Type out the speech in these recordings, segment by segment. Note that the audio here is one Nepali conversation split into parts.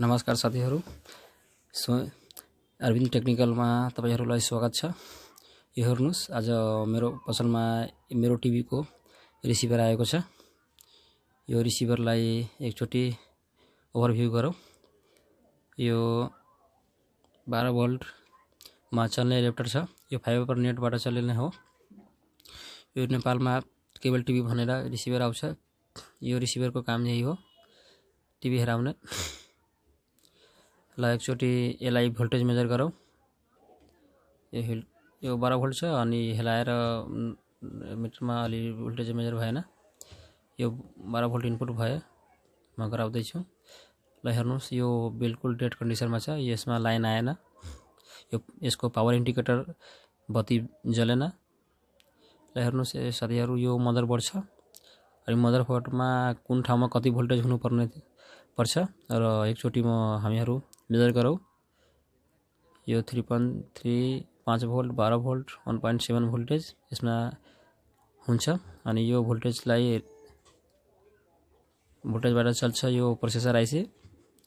नमस्कार साथीहरू सो अरविन्द टेक्निकलमा तपाईँहरूलाई स्वागत छ यो हेर्नुहोस् आज मेरो पसलमा मेरो टिभीको रिसिभर आएको छ यो रिसिभरलाई एकचोटि ओभरभ्यू गरौँ यो बाह्र भोल्टमा चल्ने एडेप्टर छ यो फाइबर नेटबाट चल्ने हो यो नेपालमा केबल टिभी भनेर रिसिभर आउँछ यो रिसिभरको काम यही हो टिभी हेराउने ल एकचोटि यसलाई भोल्टेज मेजर गरौँ यो यो बाह्र भोल्ट छ अनि हेलाएर मिटरमा अलि भोल्टेज मेजर भएन यो बाह्र भोल्ट इनपुट भयो म गराउँदैछु ल हेर्नुहोस् यो बिल्कुल डेड कन्डिसनमा छ यसमा लाइन आएन यो यसको पावर इन्डिकेटर बत्ती जलेन ल हेर्नुहोस् साथीहरू यो मदरबोर्ड छ अनि मदरबोर्डमा कुन ठाउँमा कति भोल्टेज हुनुपर्ने पर्छ र एकचोटि म हामीहरू मेजर करो यो थ्री पॉइंट थ्री पाँच भोल्ट बाह्र volt one point seven voltage यसमा हुन्छ अनि यो भोल्टेजलाई भोल्टेजबाट चल्छ यो प्रोसेसर आइसी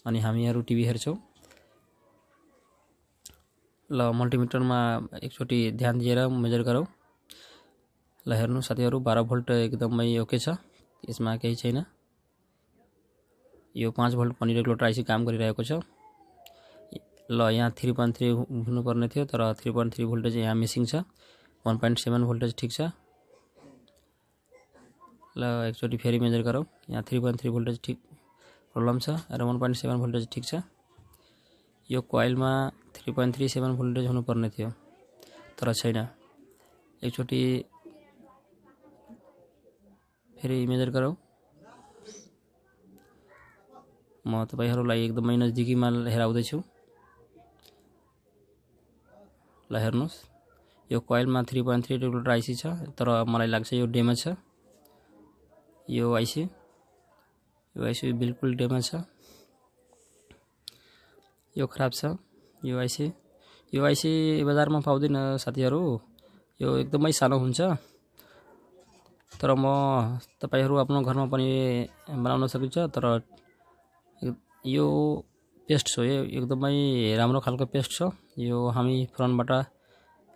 अनि हामीहरू टिभी हेर्छौँ ल मल्टिमिटरमा एकचोटि ध्यान दिएर मेजर गरौँ ल हेर्नु साथीहरू बाह्र भोल्ट एकदमै ओके छ यसमा केही छैन यो पाँच भोल्ट पनि रेगुलेटर आइसी काम गरिरहेको छ ल यहाँ थ्री पोइन्ट थ्री हुनुपर्ने थियो तर थ्री पोइन्ट थ्री भोल्टेज यहाँ मिसिङ छ वान पोइन्ट सेभेन भोल्टेज ठिक छ ल एकचोटि फेरि मेजर गरौँ यहाँ थ्री पोइन्ट थ्री भोल्टेज ठिक प्रब्लम छ र वान पोइन्ट सेभेन भोल्टेज ठिक छ यो कोइलमा three point three seven voltage हुनुपर्ने थियो तर छैन एकचोटि फेरि मेजर गरौँ म तपाईँहरूलाई एकदमै नजिकैमा हेराउँदैछु ल हेर्नुहोस् यो कोइलमा three point three regulator IC छ तर मलाई लाग्छ यो ड्यामेज छ यो आइसी यो आइसी बिल्कुल ड्यामेज छ यो खराब छ यो आइसी यो आइसी बजारमा पाउँदैन साथीहरू यो एकदमै सानो हुन्छ तर म तपाईँहरू आफ्नो घरमा पनि बनाउन सकिन्छ तर यो पेस्ट छ यो एकदमै राम्रो खालको पेस्ट छ यो हामी फ्रन्टबाट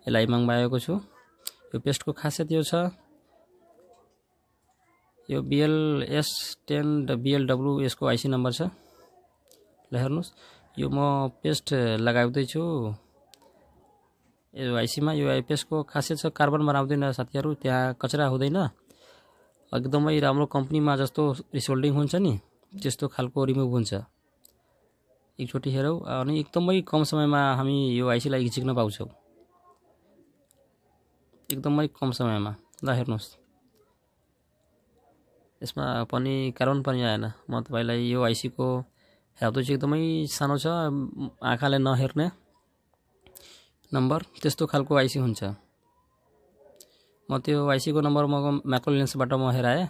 यसलाई मगाएको छु यो पेस्टको खासियत यो छ यो बिएलएस टेन बिएलडब्लु यसको आइसी नम्बर छ ल हेर्नुहोस् यो म पेस्ट लगाउँदैछु यो आइसीमा यो पेस्टको खासियत छ कार्बन बनाउँदैन साथीहरू त्यहाँ कचरा हुँदैन एकदमै राम्रो कम्पनीमा जस्तो रिसोल्डिङ हुन्छ नि त्यस्तो खालको रिमुभ हुन्छ एकचोटि हेरौँ अनि एकदमै कम समयमा हामी यो आइसीलाई झिक्न पाउँछौँ एकदमै कम समयमा ल हेर्नुहोस् यसमा पनि कारण पनि आएन म तपाईँलाई यो आइसीको हेर्दो चाहिँ एकदमै सानो छ आँखाले नहेर्ने नम्बर त्यस्तो खालको आइसी हुन्छ म त्यो आइसीको नम्बर म म्याक्रोलेन्सबाट लेन्सबाट म हेराएँ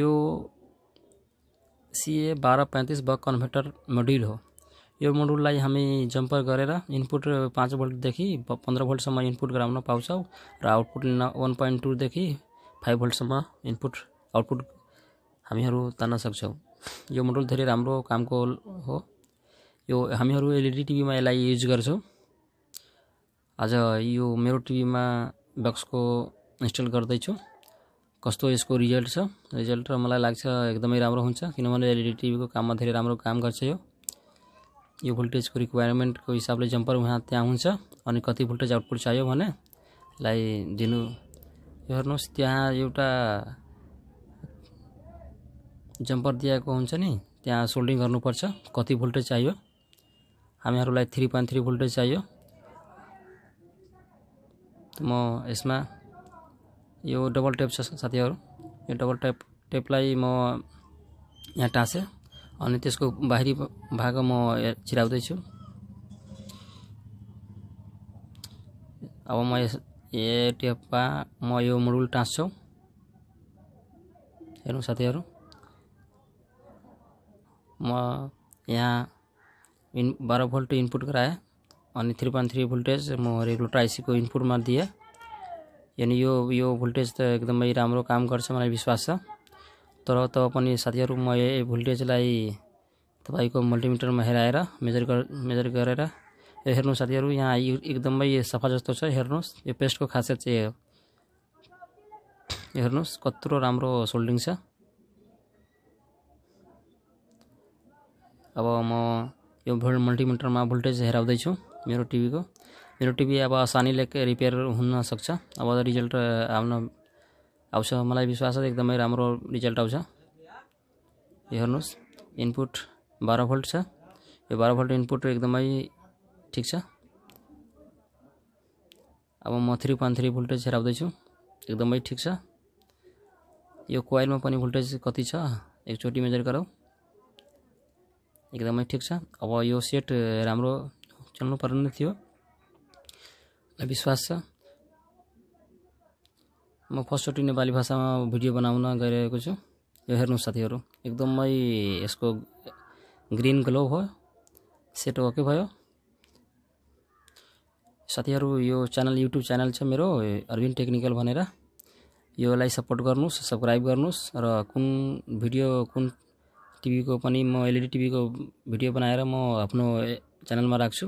यो सी ए बाह्र पैँतिस बक कन्भर्टर मोड्युल हो यो मोडुललाई हामी जम्पर गरेर इनपुट पाँच भोल्टदेखि पन्ध्र भोल्टसम्म इनपुट गराउन पाउँछौँ र आउटपुट लिन वान पोइन्ट टूदेखि फाइभ भोल्टसम्म इनपुट आउटपुट हामीहरू तान्न सक्छौँ यो मोडुल धेरै राम्रो कामको हो यो हामीहरू एलइडी टिभीमा e यसलाई युज गर्छौँ आज यो मेरो टिभीमा बक्सको इन्स्टल गर्दैछु कस्तो यसको रिजल्ट छ रिजल्ट र मलाई लाग्छ एकदमै राम्रो हुन्छ किनभने एलइडी टिभीको काममा धेरै राम्रो काम गर्छ यो यो भोल्टेजको रिक्वायरमेन्टको हिसाबले जम्पर उहाँ त्यहाँ हुन्छ अनि कति भोल्टेज आउटपुट चाहियो भने लाई दिनु यो हेर्नुहोस् त्यहाँ एउटा जम्पर दिएको हुन्छ नि त्यहाँ सोल्डिङ गर्नुपर्छ कति भोल्टेज चाहियो हामीहरूलाई थ्री पोइन्ट थ्री भोल्टेज चाहियो म यसमा यो डबल टेप छ साथीहरू यो डबल टेप टेपलाई म यहाँ टाँसेँ अनि त्यसको बाहिरी भाग म छिराउँदैछु अब म यस यो टेपमा म यो मोडुल टाँस्छु हेर्नु साथीहरू म यहाँ इन बाह्र भोल्ट इनपुट गराएँ अनि थ्री पोइन्ट थ्री भोल्टेज म रेगुलेटर आइसीको इनपुटमा दिएँ यानि यो यो भोल्टेज त एकदमै राम्रो काम गर्छ मलाई विश्वास छ तर तब पनि साथीहरू म यो भोल्टेजलाई तपाईँको मल्टिमिटरमा हेराएर मेजर गर मेजर गरेर हेर्नु साथीहरू यहाँ एकदमै सफा जस्तो छ हेर्नुहोस् यो पेस्टको खासियत चाहिँ यो हेर्नुहोस् कत्रो राम्रो सोल्डिङ छ अब म यो भोल्ट मल्टिमिटरमा भोल्टेज हेराउँदैछु मेरो टिभीको मेरो टिभी अब आसानीले रिपेयर हुन सक्छ अब रिजल्ट आउन आउँछ मलाई विश्वास छ एकदमै राम्रो रिजल्ट आउँछ यो हेर्नुहोस् इनपुट बाह्र भोल्ट छ यो बाह्र भोल्ट इनपुट एकदमै ठिक छ अब म थ्री पोइन्ट थ्री भोल्टेज हेराउँदैछु एकदमै ठिक छ यो कोइलमा पनि भोल्टेज कति छ एकचोटि मेजर गरौँ एकदमै ठिक छ अब यो सेट राम्रो चल्नु पर्ने थियो विश्वास छ म फर्स्टचोटि नेपाली भाषामा भिडियो बनाउन गइरहेको छु यो हेर्नु साथीहरू एकदमै यसको ग्रिन ग्लो भयो सेट ओके भयो साथीहरू यो च्यानल युट्युब च्यानल छ मेरो अरविन्द टेक्निकल भनेर योलाई सपोर्ट गर्नुहोस् सब्सक्राइब गर्नुहोस् र कुन भिडियो कुन टिभीको पनि म एलइडी टिभीको भिडियो बनाएर म आफ्नो च्यानलमा राख्छु